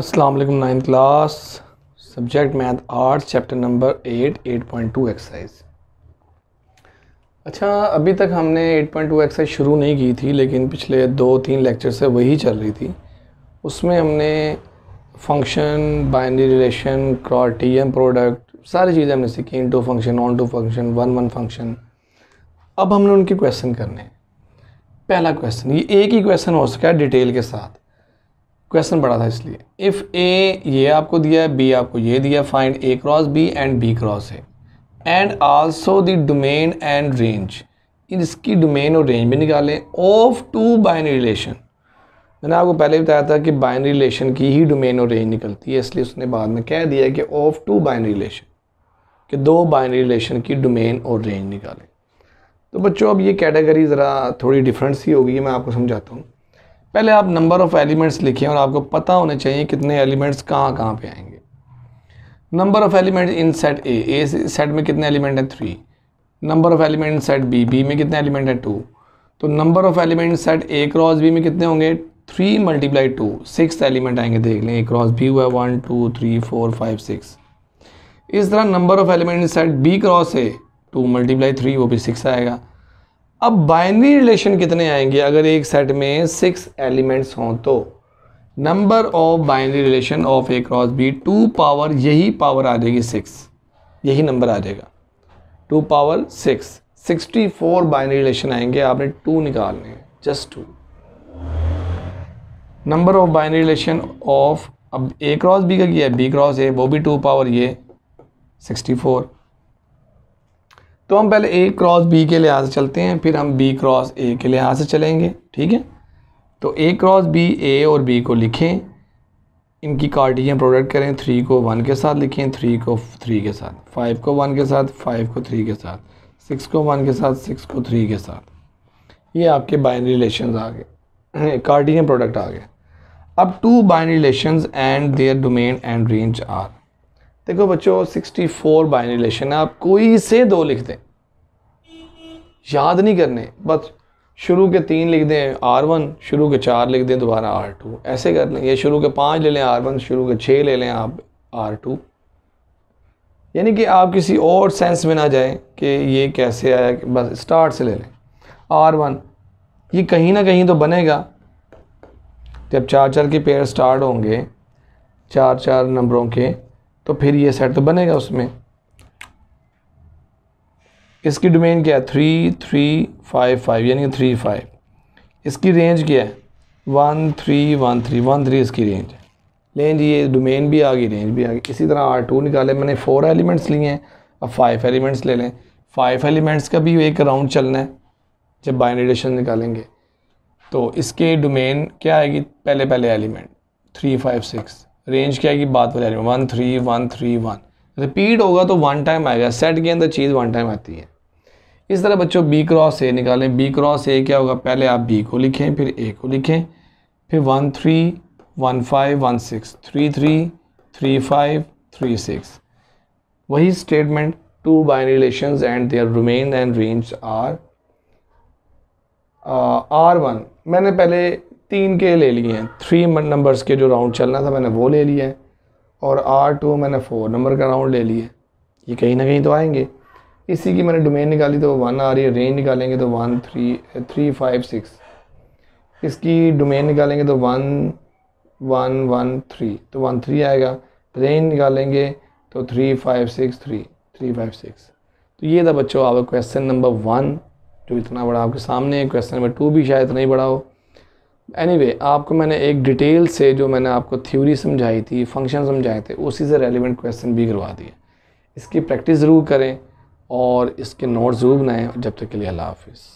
Aslam ninth class subject maths chapter number eight eight point two exercise अच्छा अभी तक हमने एट पॉइंट टू एक्सरसाइज शुरू नहीं की थी लेकिन पिछले दो तीन लेक्चर से वही चल रही थी उसमें हमने function binary relation Cartesian product सारी चीज़ें हमने सीखी into function onto function one one function अब हमने उनके क्वेश्चन करने हैं पहला क्वेश्चन ये एक ही क्वेश्चन हो सका है डिटेल के साथ क्वेश्चन बड़ा था इसलिए इफ़ ए ये आपको दिया है बी आपको ये दिया find A cross B and B cross A and also the domain and range इसकी डोमेन और रेंज भी निकालें ऑफ टू बाइनरी रिलेशन मैंने आपको पहले बताया था कि बाइनरी रिलेशन की ही डोमेन और रेंज निकलती है इसलिए उसने बाद में कह दिया कि ऑफ टू बाइनरी रिलेशन कि दो बाइनरी रिलेशन की डोमेन और रेंज निकालें तो बच्चों अब ये कैटेगरी ज़रा थोड़ी डिफरेंट सी होगी मैं आपको समझाता हूँ पहले आप नंबर ऑफ़ एलिमेंट्स लिखिए और आपको पता होने चाहिए कितने एलिमेंट्स कहाँ कहाँ पे आएंगे number of element in set A A set में कितने एलिमेंट हैं three number of element in set B B में कितने एलिमेंट हैं टू तो number of element set A cross B में कितने होंगे three multiply two six element आएंगे देख लें ए क्रॉस बी हुआ है one two three four five six इस तरह number of element set B cross A two multiply three वो भी सिक्स आएगा अब बाइनरी रिलेशन कितने आएंगे अगर एक सेट में सिक्स एलिमेंट्स हों तो number of binary relation of A cross B two power यही पावर आ जाएगी सिक्स यही नंबर आ जाएगा two power six sixty four binary relation आएंगे आपने टू निकालने just two number of binary relation of अब ए क्रॉस बी का किया बी क्रॉस ए वो भी टू पावर ये सिक्सटी फोर तो हम पहले ए क्रॉस बी के लिहाज से चलते हैं फिर हम बी क्रॉस ए के लिहाज से चलेंगे ठीक है तो ए क्रॉस बी ए और बी को लिखें इनकी कार्टियाँ प्रोडक्ट करें थ्री को वन के साथ लिखें थ्री को थ्री के साथ फाइव को वन के साथ फाइव को थ्री के साथ सिक्स को वन के साथ सिक्स को थ्री के साथ ये आपके बाइनरी रिलेशन आ गए कार्टियाँ प्रोडक्ट आ गए अब two binary relation and their domain and range are देखो बच्चों 64 बाइनरी रिलेशन है आप कोई से दो लिख दें याद नहीं करने बस शुरू के तीन लिख दें आर वन शुरू के चार लिख दें दोबारा आर टू ऐसे कर लें ये शुरू के पाँच ले लें आर वन शुरू के छः ले लें आप आर टू यानी कि आप किसी और सेंस में ना जाएं कि ये कैसे आया कि बस स्टार्ट से ले लें आर वन ये कहीं ना कहीं तो बनेगा जब चार चार के पेयर स्टार्ट होंगे चार चार नंबरों के तो फिर ये सेट तो बनेगा उसमें इसकी डोमेन क्या है थ्री थ्री फाइव फाइव यानी कि थ्री फाइव इसकी रेंज क्या है one three one three one three इसकी रेंज है लें जी ये डोमेन भी आ गई रेंज भी आ गई इसी तरह आर टू निकाले मैंने फ़ोर एलिमेंट्स लिए हैं अब फाइव एलिमेंट्स ले लें फाइव एलिमेंट्स का भी एक राउंड चलना है जब बाइनरी एडिशन निकालेंगे तो इसके डोमेन क्या आएगी पहले पहले element three five six range क्या है कि बात वाली element one three one three one repeat होगा तो वन टाइम आएगा सेट के अंदर चीज़ वन टाइम आती है इस तरह बच्चों बी क्रॉस ए निकालें बी क्रॉस ए क्या होगा पहले आप बी को लिखें फिर ए को लिखें फिर one three one five one six three three three five three six वही स्टेटमेंट टू बाई relation and their domain and range are R one मैंने पहले तीन के ले लिए हैं थ्री नंबर्स के जो राउंड चलना था मैंने वो ले लिए हैं और आर टू मैंने फ़ोर नंबर का राउंड ले लिया ये कहीं ना कहीं तो आएंगे इसी की मैंने डोमेन निकाली तो वन आ रही है रेंज निकालेंगे तो one three three five six इसकी डोमेन निकालेंगे तो वन वन वन थ्री तो वन थ्री आएगा रेंज निकालेंगे तो three five six three three five six तो ये था बच्चों आपका क्वेश्चन नंबर वन जो इतना बड़ा आपके सामने है क्वेश्चन नंबर टू भी शायद नहीं बड़ा हो एनीवे anyway, आपको मैंने एक डिटेल से जो मैंने आपको थ्योरी समझाई थी फंक्शन समझाए थे उसी से रेलिवेंट क्वेश्चन भी करवा दिए इसकी प्रैक्टिस ज़रूर करें और इसके नोट ज़रूर बनाएं जब तक के लिए अल्लाह हाफिज़